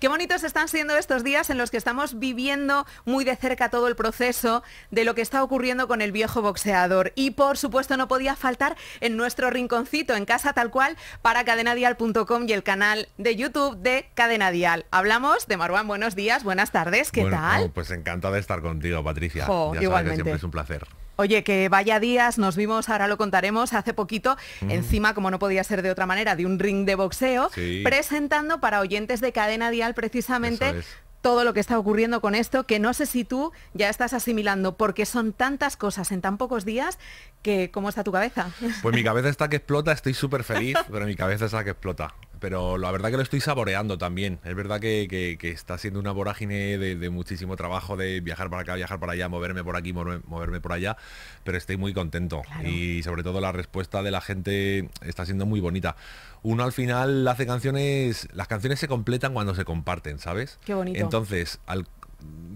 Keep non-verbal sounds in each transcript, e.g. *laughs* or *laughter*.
Qué bonitos están siendo estos días en los que estamos viviendo muy de cerca todo el proceso de lo que está ocurriendo con el viejo boxeador. Y por supuesto no podía faltar en nuestro rinconcito, en casa tal cual, para cadenadial.com y el canal de YouTube de Cadena Dial. Hablamos de Marwan, buenos días, buenas tardes, ¿qué tal? Oh, pues encantada de estar contigo, Patricia. siempre es un placer. Oye, que vaya días, nos vimos, ahora lo contaremos, hace poquito, encima, como no podía ser de otra manera, de un ring de boxeo, presentando para oyentes de Cadena Dial precisamente todo lo que está ocurriendo con esto, que no sé si tú ya estás asimilando, porque son tantas cosas en tan pocos días que ¿cómo está tu cabeza? Pues mi *laughs* cabeza está que explota, estoy súper feliz, pero mi cabeza está que explota pero la verdad que lo estoy saboreando también. Es verdad que, está siendo una vorágine de, muchísimo trabajo, de viajar para acá, viajar para allá, moverme por aquí, moverme, por allá, pero estoy muy contento. Y sobre todo la respuesta de la gente está siendo muy bonita. Uno al final hace canciones, las canciones se completan cuando se comparten, ¿sabes? Qué bonito. Entonces, al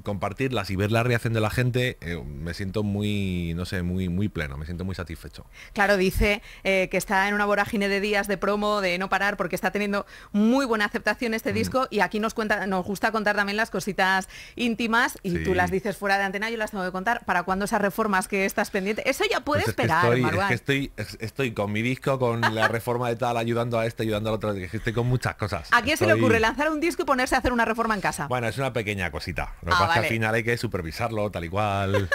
compartirlas y ver la reacción de la gente, eh, me siento muy, no sé, muy, muy pleno, me siento muy satisfecho. Claro, dice eh, que está en una vorágine de días de promo, de no parar, porque está teniendo muy buena aceptación este mm. disco y aquí nos cuenta, nos gusta contar también las cositas íntimas y tú las dices fuera de antena, yo las tengo que contar. ¿Para cuando esas reformas que estás pendiente? Eso ya puede pues esperar, estoy, estoy, con mi disco, con la *laughs* reforma de tal, ayudando a este, ayudando al otro, estoy con muchas cosas. ¿A quién se le ocurre lanzar un disco y ponerse a hacer una reforma en casa? Bueno, es una pequeña cosita. Lo que ah, pasa al final hay que supervisarlo, tal y cual.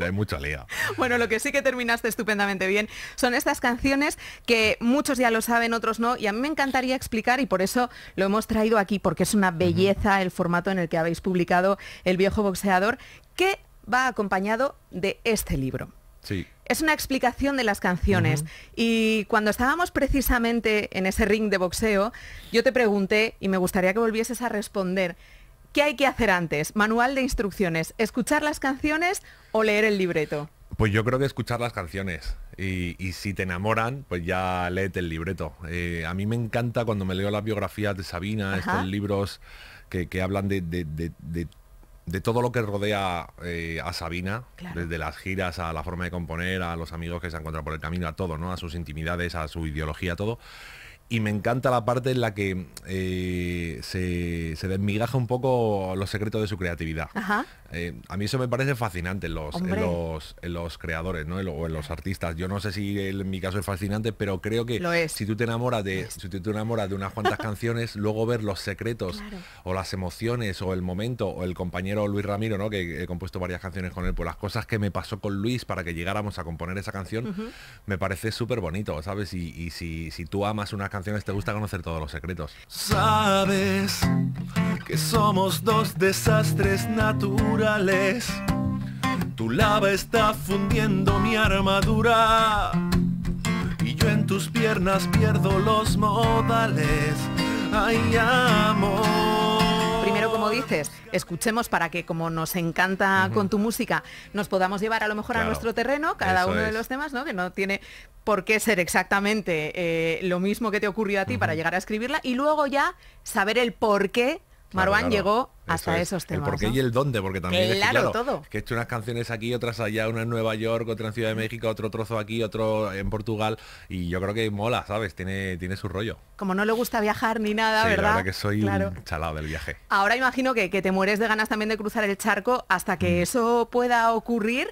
hay *laughs* mucho lío. Bueno, lo que sí que terminaste estupendamente bien son estas canciones que muchos ya lo saben, otros no, y a mí me encantaría explicar y por eso lo hemos traído aquí, porque es una belleza el formato en el que habéis publicado El viejo boxeador, que va acompañado de este libro. Sí. Es una explicación de las canciones. Y cuando estábamos precisamente en ese ring de boxeo, yo te pregunté, y me gustaría que volvieses a responder, ¿Qué hay que hacer antes? Manual de instrucciones. ¿Escuchar las canciones o leer el libreto? Pues yo creo que escuchar las canciones. Y, si te enamoran, pues ya léete el libreto. Eh, a mí me encanta cuando me leo las biografías de Sabina, estos libros que, hablan de, todo lo que rodea eh, a Sabina, desde las giras a la forma de componer, a los amigos que se han por el camino, a todo, ¿no? A sus intimidades, a su ideología, a todo y me encanta la parte en la que eh, se, desmigaja un poco los secretos de su creatividad. Eh, a mí eso me parece fascinante en los, los, creadores ¿no? o en los artistas. Yo no sé si en mi caso es fascinante, pero creo que si tú te enamoras de, si tú te enamoras de unas cuantas *laughs* canciones, luego ver los secretos o las emociones o el momento, o el compañero Luis Ramiro, ¿no? que he compuesto varias canciones con él, por pues las cosas que me pasó con Luis para que llegáramos a componer esa canción, me parece súper bonito, ¿sabes? Y, si, si tú amas una canción, te gusta conocer todos los secretos. Sabes que somos dos desastres naturales. Tu lava está fundiendo mi armadura. Y yo en tus piernas pierdo los modales. Ay, amor dices, escuchemos para que como nos encanta con tu música, nos podamos llevar a lo mejor a nuestro terreno, cada uno de los temas, ¿no? Que no tiene por qué ser exactamente eh, lo mismo que te ocurrió a ti para llegar a escribirla y luego ya saber el por qué Marwan llegó hasta esos temas. y el dónde, porque también claro, todo. que he hecho unas canciones aquí, otras allá, una en Nueva York, otra en Ciudad de México, otro trozo aquí, otro en Portugal, y yo creo que mola, ¿sabes? Tiene, tiene su rollo. Como no le gusta viajar ni nada, ¿verdad? La verdad que soy un chalado del viaje. Ahora imagino que, te mueres de ganas también de cruzar el charco hasta que mm. eso pueda ocurrir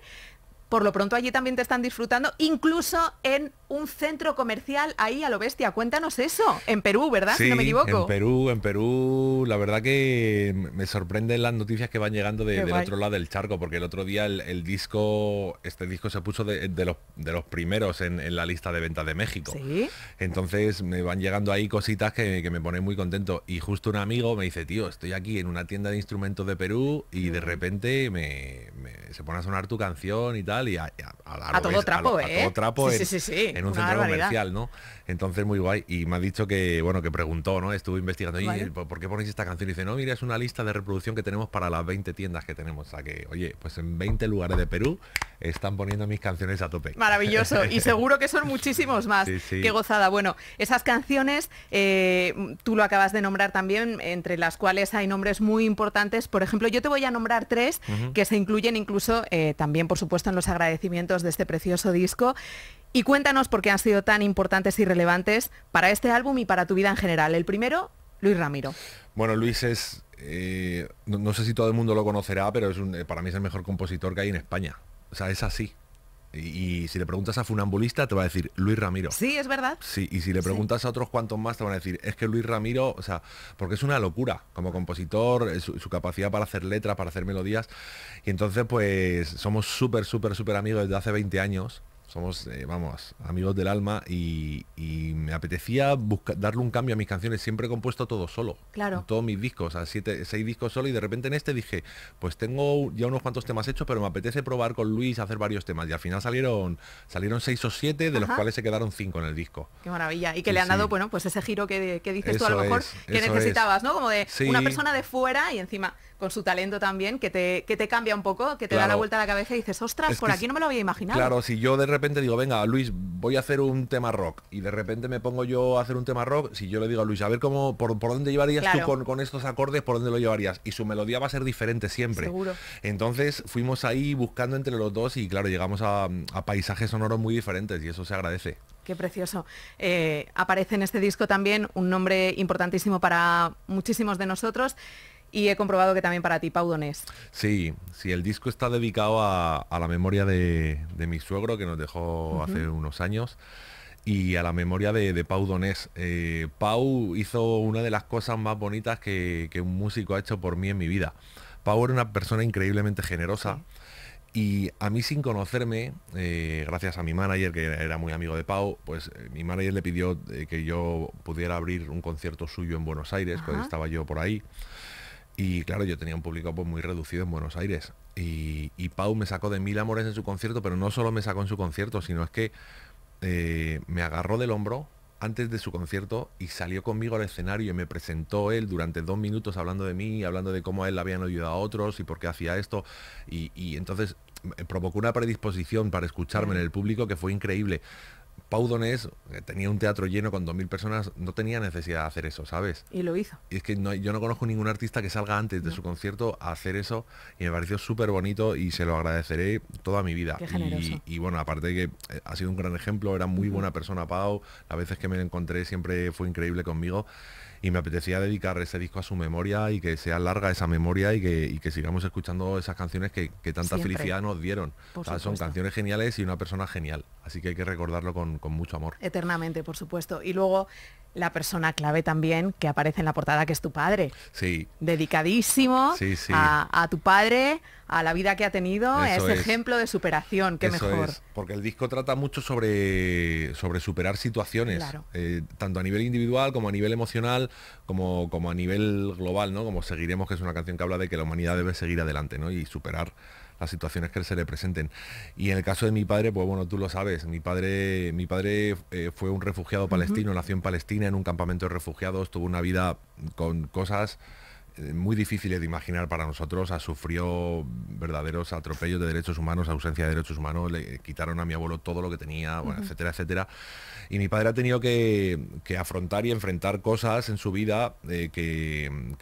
por lo pronto allí también te están disfrutando, incluso en un centro comercial ahí a lo bestia. Cuéntanos eso, en Perú, ¿verdad? si no me equivoco. En Perú, en Perú, la verdad que me sorprenden las noticias que van llegando del otro lado del charco, porque el otro día el, disco, este disco se puso de, los, de los, primeros en, la lista de ventas de México. ¿Sí? Entonces me van llegando ahí cositas que, me ponen muy contento. Y justo un amigo me dice, tío, estoy aquí en una tienda de instrumentos de Perú y de mm. repente me, se pone a sonar tu canción y tal, y a, a, todo, trapo, ¿eh? a, todo ¿eh? trapo, sí, sí, sí en un centro comercial, ¿no? Entonces, muy guay. Y me ha dicho que, bueno, que preguntó, ¿no? Estuvo investigando, y ¿por qué ponéis esta canción? Y dice, no, mira, es una lista de reproducción que tenemos para las 20 tiendas que tenemos. O sea que, oye, pues en 20 lugares de Perú están poniendo mis canciones a tope. Maravilloso. *laughs* Y seguro que son muchísimos más. Qué gozada. Bueno, esas canciones, eh, tú lo acabas de nombrar también, entre las cuales hay nombres muy importantes. Por ejemplo, yo te voy a nombrar tres que se incluyen incluso eh, también, por supuesto, en los agradecimientos de este precioso disco. Y cuéntanos por qué han sido tan importantes y relevantes para este álbum y para tu vida en general. El primero, Luis Ramiro. Bueno, Luis es, eh, no, sé si todo el mundo lo conocerá, pero es un, eh, para mí es el mejor compositor que hay en España. O sea, es así. Y, si le preguntas a Funambulista te va a decir Luis Ramiro. Sí, es verdad. Sí, y si le preguntas a otros cuantos más te van a decir, es que Luis Ramiro, o sea, porque es una locura como compositor, su, su capacidad para hacer letras, para hacer melodías. Y entonces pues somos súper, súper, súper amigos desde hace 20 años somos, eh, vamos, amigos del alma y, me apetecía buscar, darle un cambio a mis canciones. Siempre he compuesto todo solo. Claro. todos mis discos, a siete, seis discos solo y de repente en este dije, pues tengo ya unos cuantos temas hechos, pero me apetece probar con Luis hacer varios temas. Y al final salieron, salieron seis o siete, de los cuales se quedaron cinco en el disco. Qué maravilla. Y que le han dado, bueno, pues ese giro que, que dices tú a lo mejor que necesitabas, ¿no? Como de una persona de fuera y encima con su talento también, que te, cambia un poco, que te da la vuelta a la cabeza y dices, ostras, por aquí no me lo había imaginado. Claro, si yo de repente digo, venga, Luis, voy a hacer un tema rock, y de repente me pongo yo a hacer un tema rock, si yo le digo a Luis, a ver cómo, por, dónde llevarías tú con, estos acordes, por dónde lo llevarías, y su melodía va a ser diferente siempre. Seguro. Entonces fuimos ahí buscando entre los dos y claro, llegamos a, paisajes sonoros muy diferentes y eso se agradece. Qué precioso. Eh, aparece en este disco también un nombre importantísimo para muchísimos de nosotros y he comprobado que también para ti, Pau Donés. Sí, sí, el disco está dedicado a, la memoria de, mi suegro que nos dejó hace unos años y a la memoria de, de Pau Donés. Eh, Pau hizo una de las cosas más bonitas que, un músico ha hecho por mí en mi vida. Pau era una persona increíblemente generosa. Y a mí sin conocerme, eh, gracias a mi manager, que era muy amigo de Pau, pues eh, mi manager le pidió que yo pudiera abrir un concierto suyo en Buenos Aires, cuando pues, estaba yo por ahí. Y claro, yo tenía un público pues, muy reducido en Buenos Aires. Y, y, Pau me sacó de mil amores en su concierto, pero no solo me sacó en su concierto, sino es que eh, me agarró del hombro antes de su concierto y salió conmigo al escenario y me presentó él durante dos minutos hablando de mí, hablando de cómo a él le habían ayudado a otros y por qué hacía esto. Y, y entonces eh, provocó una predisposición para escucharme en el público que fue increíble. Pau Donés que eh, tenía un teatro lleno con 2.000 personas, no tenía necesidad de hacer eso, ¿sabes? Y lo hizo. Y es que yo no conozco ningún artista que salga antes de su concierto a hacer eso y me pareció súper bonito y se lo agradeceré toda mi vida. Y, bueno, aparte de que eh, ha sido un gran ejemplo, era muy buena persona Pau, las veces que me encontré siempre fue increíble conmigo y me apetecía dedicar ese disco a su memoria y que sea larga esa memoria y que, sigamos escuchando esas canciones que, tanta felicidad nos dieron. son canciones geniales y una persona genial, así que hay que recordarlo con, con mucho amor. Eternamente, por supuesto. Y luego la persona clave también que aparece en la portada, que es tu padre. Sí. Dedicadísimo A, tu padre, a la vida que ha tenido, ...a ese es. ejemplo de superación, qué mejor. Porque el disco trata mucho sobre, sobre superar situaciones, eh, tanto a nivel individual como a nivel emocional, como, a nivel global, ¿no? Como seguiremos, que es una canción que habla de que la humanidad debe seguir adelante, ¿no? Y superar las situaciones que se le presenten. Y en el caso de mi padre, pues bueno, tú lo sabes, mi padre, mi padre eh, fue un refugiado palestino, nació en Palestina, en un campamento de refugiados, tuvo una vida con cosas eh, muy difíciles de imaginar para nosotros, ha sufrido verdaderos atropellos de derechos humanos, ausencia de derechos humanos, le eh, quitaron a mi abuelo todo lo que tenía, bueno, etcétera, etcétera. Y mi padre ha tenido que, afrontar y enfrentar cosas en su vida eh, que,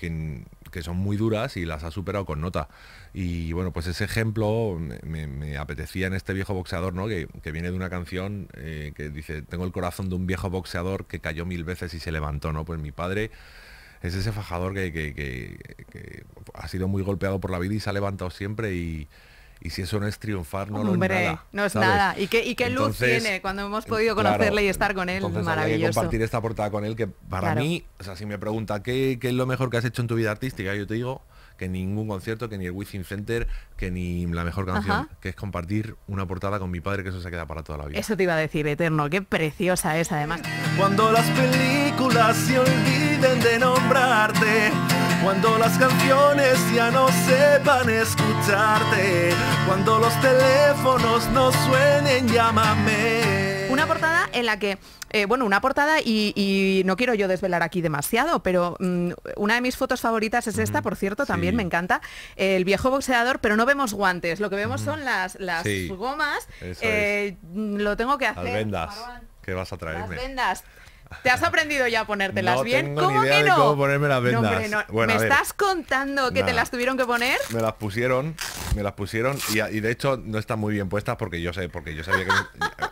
que, son muy duras y las ha superado con nota. Y bueno, pues ese ejemplo me, apetecía en este viejo boxeador, ¿no? Que, viene de una canción que dice, tengo el corazón de un viejo boxeador que cayó mil veces y se levantó, ¿no? Pues mi padre es ese fajador que, ha sido muy golpeado por la vida y se ha levantado siempre y, si eso no es triunfar, no lo es nada. No es nada. Y qué, qué luz tiene cuando hemos podido conocerle y estar con él. Maravilloso. compartir esta portada con él, que para mí, o si me pregunta ¿qué, ¿qué, es lo mejor que has hecho en tu vida artística, yo te digo, que ningún concierto, que ni el Within Center, que ni la mejor canción, que es compartir una portada con mi padre, que eso se queda para toda la vida. Eso te iba a decir, Eterno, qué preciosa es además. Cuando las películas se olviden de nombrarte, cuando las canciones ya no sepan escucharte, cuando los teléfonos no suenen, llámame. Una portada en la que, eh, bueno, una portada y, no quiero yo desvelar aquí demasiado, pero mm, una de mis fotos favoritas es esta, por cierto, también me encanta, el viejo boxeador, pero no vemos guantes, lo que vemos son las, las gomas, eh, mm, lo tengo que hacer. Las vendas, que vas a traerme. Las vendas. Te has aprendido ya a ponértelas bien. ¿Cómo no? ponerme las vendas. ¿Me estás contando que te las tuvieron que poner? Me las pusieron, me las pusieron y, y, de hecho no están muy bien puestas porque yo sé, porque yo sabía que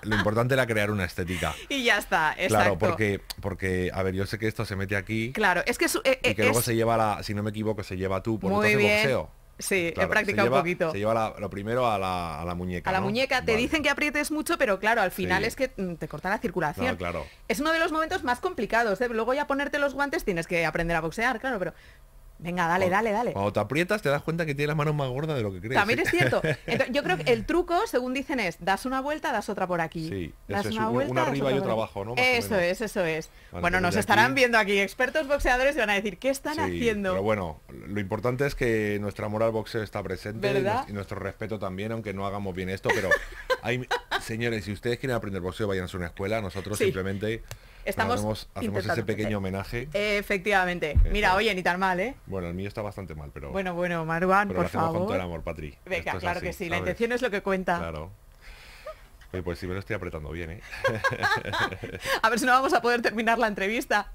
lo importante era crear una estética. *laughs* Y ya está, Claro, porque, porque, a ver, yo sé que esto se mete aquí. Claro, es que... Eh, y eh, que luego se lleva, la, si no me equivoco, se lleva tú por Muy boxeo. Sí, he practicado un poquito. Se lleva lo primero a la, a la, muñeca. A la muñeca, te dicen que aprietes mucho, pero claro, al final es que mm, te corta la circulación. claro. Es uno de los momentos más complicados. ¿eh? Luego ya ponerte los guantes tienes que aprender a boxear, claro, pero Venga, dale, dale, dale. Cuando te aprietas te das cuenta que tiene las manos más gordas de lo que crees. También es cierto. *laughs* yo creo que el truco, según dicen, es das una vuelta, das otra por aquí. Sí, das una, es, una arriba y otra abajo, ¿no? eso es, eso es. Pues bueno, nos estarán viendo aquí expertos boxeadores y van a decir, ¿qué están haciendo? Pero bueno, lo importante es que nuestra moral boxeo está presente y nuestro respeto también, aunque no hagamos bien esto, pero *laughs* hay, señores, si ustedes quieren aprender boxeo, vayan a una escuela. Nosotros simplemente Estamos hacemos, ese pequeño homenaje. Efectivamente. Mira, oye, ni tan mal, ¿eh? Bueno, el mío está bastante mal, pero... Bueno, bueno, Marwan, por favor. con todo el amor, Patri. Venga, claro que sí. La intención es lo que cuenta. Claro. Oye, pues si me lo estoy apretando bien, ¿eh? *laughs* a ver si no vamos a poder terminar la entrevista.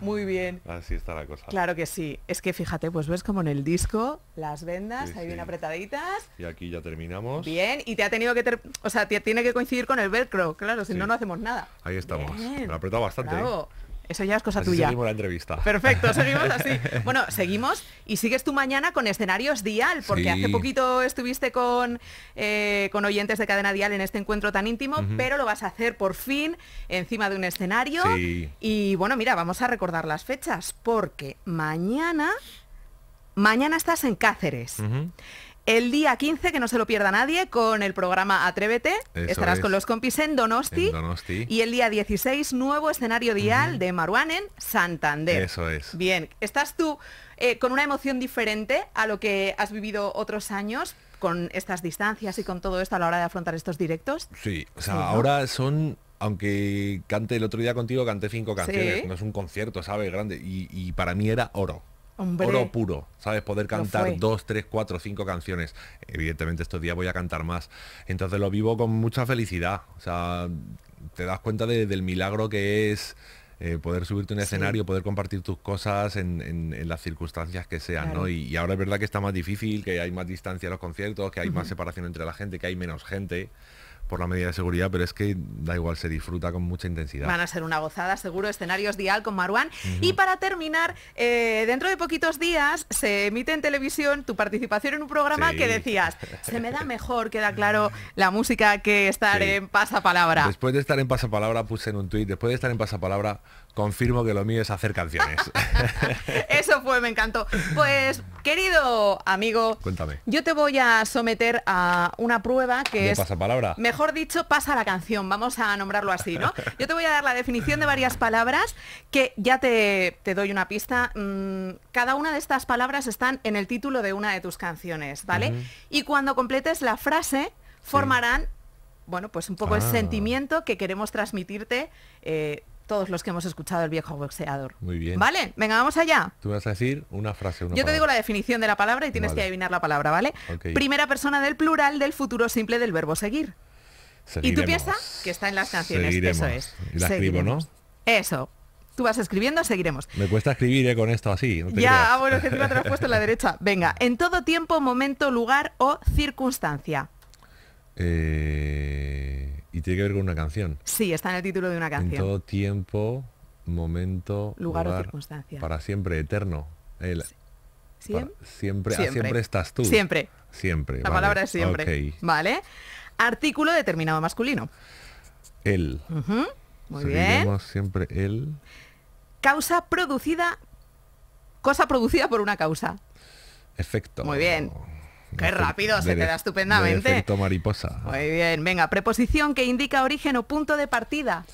Muy bien. Así está la cosa. Claro que sí. Es que fíjate, pues ves como en el disco, las vendas, ahí bien apretaditas. Y aquí ya terminamos. Bien, y te ha tenido que... O sea, tiene que coincidir con el velcro, claro, si no, no hacemos nada. Ahí estamos. Me ha apretado bastante. ¿eh? Eso ya es cosa tuya. Seguimos la entrevista. Perfecto, seguimos así. *laughs* Bueno, seguimos y sigues tú mañana con escenarios Dial, porque hace poquito estuviste con, eh, con oyentes de Cadena Dial en este encuentro tan íntimo, pero lo vas a hacer por fin encima de un escenario. Y bueno, mira, vamos a recordar las fechas, porque mañana, mañana estás en Cáceres. El día 15, que no se lo pierda nadie, con el programa Atrévete. Estarás con los compis en Donosti, Y el día 16, nuevo escenario dial de Maruán en Santander. Eso es. Bien, estás tú eh, con una emoción diferente a lo que has vivido otros años con estas distancias y con todo esto a la hora de afrontar estos directos. Sí, o sea, ahora son aunque cante el otro día contigo, canté cinco canciones, no es un concierto, sabe Grande. y, para mí era oro. Oro puro, ¿sabes? Poder cantar dos, tres, cuatro, cinco canciones. Evidentemente estos días voy a cantar más. Entonces lo vivo con mucha felicidad. O sea, te das cuenta del milagro que es eh, poder subirte un escenario, poder compartir tus cosas en, las circunstancias que sean, Y, ahora es verdad que está más difícil, que hay más distancia a los conciertos, que hay más separación entre la gente, que hay menos gente por la medida de seguridad, pero es que da igual, se disfruta con mucha intensidad. Van a ser una gozada, seguro, escenarios dial con Maruán. Y para terminar, eh, dentro de poquitos días se emite en televisión tu participación en un programa que decías, se me da *laughs* mejor, queda claro, la música que estar en en Pasapalabra. Después de estar en Pasapalabra, puse en un tuit, después de estar en Pasapalabra, confirmo que lo mío es hacer canciones. *laughs* Eso fue, me encantó. Pues, querido amigo, Yo te voy a someter a una prueba que es palabra? Mejor dicho, pasa la canción, vamos a nombrarlo así, ¿no? *laughs* Yo te voy a dar la definición de varias palabras que ya te, doy una pista. Mm, cada una de estas palabras están en el título de una de tus canciones, ¿vale? Y cuando completes la frase, formarán bueno, pues un poco el ah. sentimiento que queremos transmitirte eh, todos los que hemos escuchado el viejo boxeador. Muy bien. Vale, venga, vamos allá. Tú vas a decir una frase. Una Yo te digo la definición de la palabra y tienes que adivinar la palabra, ¿vale? Primera persona del plural del futuro simple del verbo seguir. Y tú piensas que está en las canciones. Eso es. Y la escribo, ¿no? Eso. Tú vas escribiendo, seguiremos. Me cuesta escribir eh, con esto así. ya, ah, bueno, que te lo has puesto en la derecha. *laughs* Venga, en todo tiempo, momento, lugar o circunstancia. Eh y tiene que ver con una canción. Sí, está en el título de una canción. En todo tiempo, momento, lugar, o circunstancia. Para siempre, eterno. El, siempre, siempre. siempre. estás tú. Siempre. Siempre. La palabra es siempre. Vale. Artículo determinado masculino. El. Muy bien. siempre el. Causa producida. Cosa producida por una causa. Efecto. Muy bien. Qué rápido, se te da estupendamente. mariposa. Muy bien, venga, preposición que indica origen o punto de partida.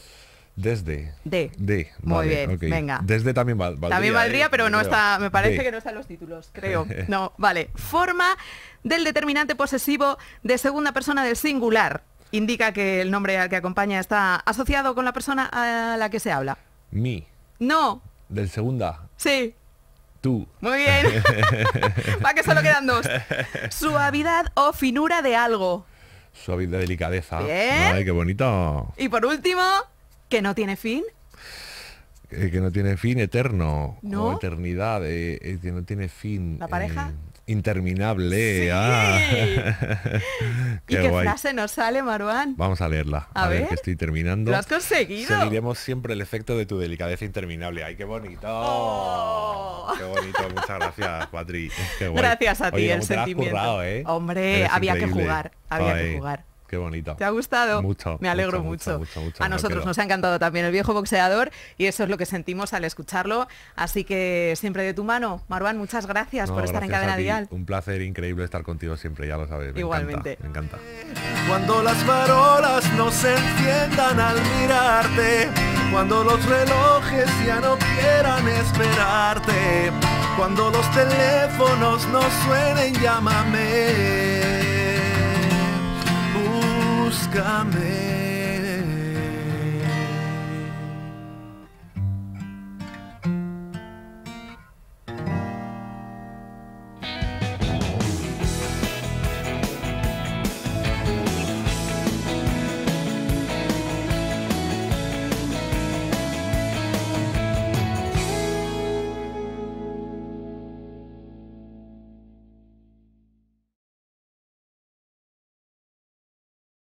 Desde. De. De. Muy bien, venga. Desde también valdría. También valdría, ¿eh? pero no está, me parece que no están los títulos, creo. *laughs* No, vale. Forma del determinante posesivo de segunda persona del singular. Indica que el nombre al que acompaña está asociado con la persona a la que se habla. Mi. No. Del segunda. Sí. Tú. Muy bien. para *laughs* que solo quedan dos. Suavidad o finura de algo. Suavidad, delicadeza. Ay, qué bonito. Y por último, que no tiene fin. Eh, que no tiene fin eterno. ¿No? eternidad, eh, eh, que no tiene fin. ¿La pareja? interminable. Ah. *laughs* ¿Y qué frase nos sale, Maruán? Vamos a leerla. A, ver, que estoy terminando. Lo has conseguido. Seguiremos siempre el efecto de tu delicadeza interminable. ¡Ay, qué bonito! Oh. ¡Qué bonito! Muchas gracias, Patri. Gracias a ti, el sentimiento. ¿eh? Hombre, había que jugar. Había que jugar. Qué bonita. ¿Te ha gustado? Mucho. Me alegro mucho. a nosotros nos ha encantado también el viejo boxeador y eso es lo que sentimos al escucharlo. Así que siempre de tu mano. Marwan, muchas gracias por estar en Cadena Dial. Un placer increíble estar contigo siempre, ya lo sabes. Igualmente. Encanta, me encanta. Cuando las farolas no se enciendan al mirarte, cuando los relojes ya no quieran esperarte, cuando los teléfonos no suenen, llámame búscame.